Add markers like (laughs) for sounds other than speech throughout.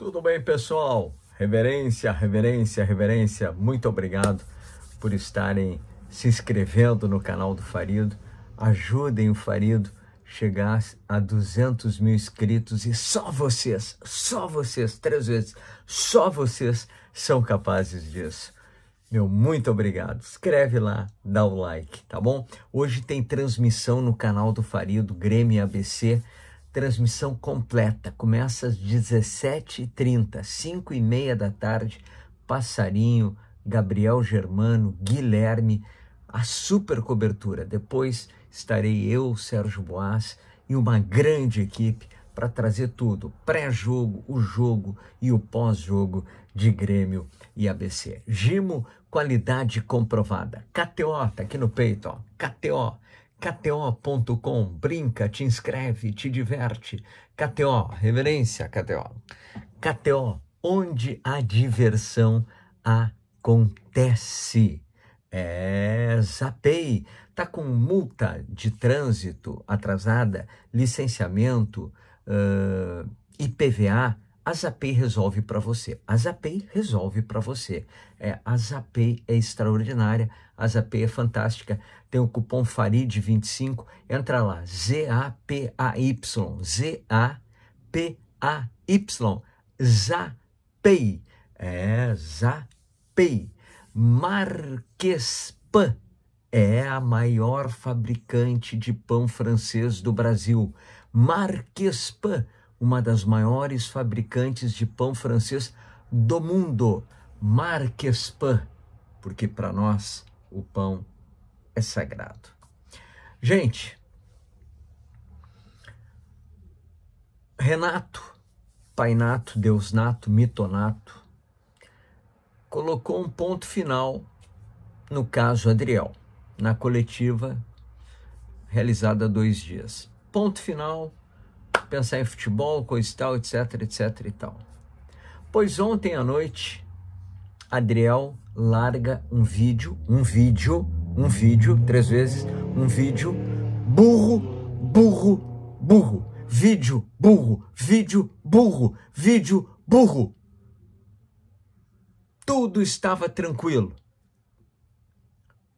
Tudo bem, pessoal? Reverência, reverência, reverência. Muito obrigado por estarem se inscrevendo no canal do Farido. Ajudem o Farido chegar a 200 mil inscritos e só vocês, só vocês, três vezes, só vocês são capazes disso. Meu muito obrigado. Escreve lá, dá o like, tá bom? Hoje tem transmissão no canal do Farido, Grêmio ABC transmissão completa. Começa às 17h30, 5 e meia da tarde. Passarinho, Gabriel Germano, Guilherme, a super cobertura. Depois estarei eu, Sérgio Boas e uma grande equipe para trazer tudo: pré-jogo, o jogo e o pós-jogo de Grêmio e ABC. Gimo, qualidade comprovada. KTO, tá aqui no peito, ó. KTO KTO.com, brinca, te inscreve, te diverte. KTO, reverência KTO. KTO, onde a diversão acontece. É, Zapei, tá com multa de trânsito atrasada, licenciamento, uh, IPVA a Zapay resolve para você. A Zapay resolve para você. É, a Zapay é extraordinária, a Zapay é fantástica. Tem o cupom FARID25, entra lá, Z-A-P-A-Y, Z-A-P-A-Y, Zapay. É, Zapay. Marquespan é a maior fabricante de pão francês do Brasil. Marquespan uma das maiores fabricantes de pão francês do mundo, Marques porque para nós o pão é sagrado. Gente, Renato, Painato, nato, Mitonato, colocou um ponto final no caso Adriel, na coletiva realizada há dois dias. Ponto final pensar em futebol, coisa e tal, etc, etc e tal. Pois ontem à noite, Adriel larga um vídeo, um vídeo, um vídeo, três vezes, um vídeo, burro, burro, burro, vídeo, burro, vídeo, burro, vídeo, burro. Tudo estava tranquilo,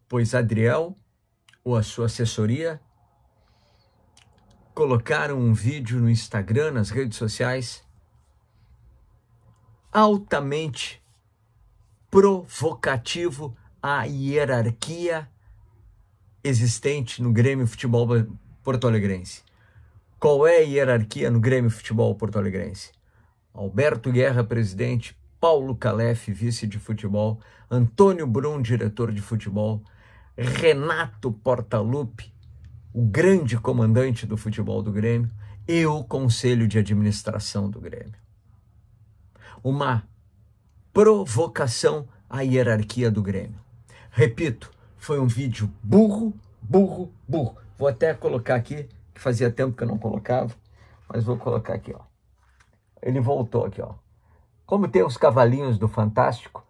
pois Adriel, ou a sua assessoria, colocaram um vídeo no Instagram, nas redes sociais, altamente provocativo à hierarquia existente no Grêmio Futebol Porto Alegrense. Qual é a hierarquia no Grêmio Futebol Porto Alegrense? Alberto Guerra, presidente, Paulo Calef, vice de futebol, Antônio Brum, diretor de futebol, Renato Portaluppi, o grande comandante do futebol do Grêmio e o conselho de administração do Grêmio. Uma provocação à hierarquia do Grêmio. Repito, foi um vídeo burro, burro, burro. Vou até colocar aqui, que fazia tempo que eu não colocava, mas vou colocar aqui, ó. Ele voltou aqui, ó. Como tem os cavalinhos do Fantástico,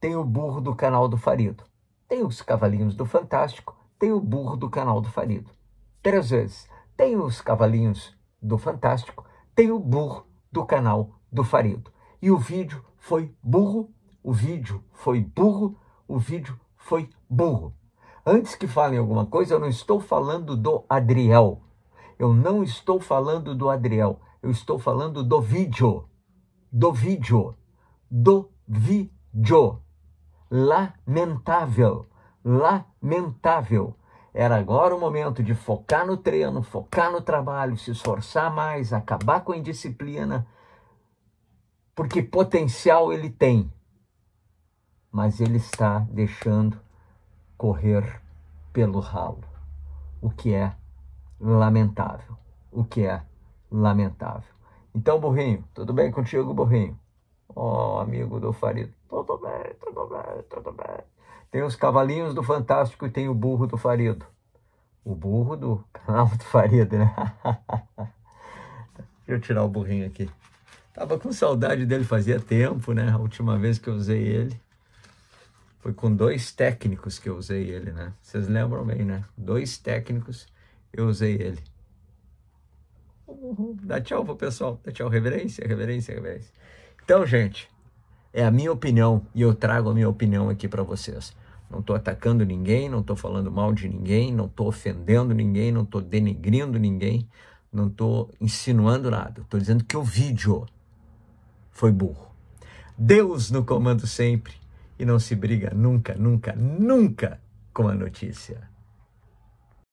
tem o burro do canal do Farido. Tem os cavalinhos do Fantástico, tem o burro do canal do Farido três vezes. Tem os cavalinhos do Fantástico, tem o burro do canal do Farido. E o vídeo foi burro, o vídeo foi burro, o vídeo foi burro. Antes que falem alguma coisa, eu não estou falando do Adriel. Eu não estou falando do Adriel. Eu estou falando do vídeo. Do vídeo. Do vídeo. Lamentável. Lamentável. Era agora o momento de focar no treino, focar no trabalho, se esforçar mais, acabar com a indisciplina, porque potencial ele tem, mas ele está deixando correr pelo ralo, o que é lamentável, o que é lamentável. Então, Burrinho, tudo bem contigo, Burrinho? Ó, oh, amigo do Farido, tudo bem, tudo bem, tudo bem. Tem os cavalinhos do Fantástico e tem o burro do Farido. O burro do do Farid, né? (laughs) Deixa eu tirar o burrinho aqui. Tava com saudade dele fazia tempo, né? A última vez que eu usei ele foi com dois técnicos que eu usei ele, né? Vocês lembram bem, né? Dois técnicos eu usei ele. Uhum. Dá tchau pro pessoal. Dá tchau. Reverência, reverência, reverência. Então, gente, é a minha opinião e eu trago a minha opinião aqui para vocês. Não estou atacando ninguém, não estou falando mal de ninguém, não estou ofendendo ninguém, não estou denegrindo ninguém, não estou insinuando nada. Estou dizendo que o vídeo foi burro. Deus no comando sempre e não se briga nunca, nunca, nunca com a notícia.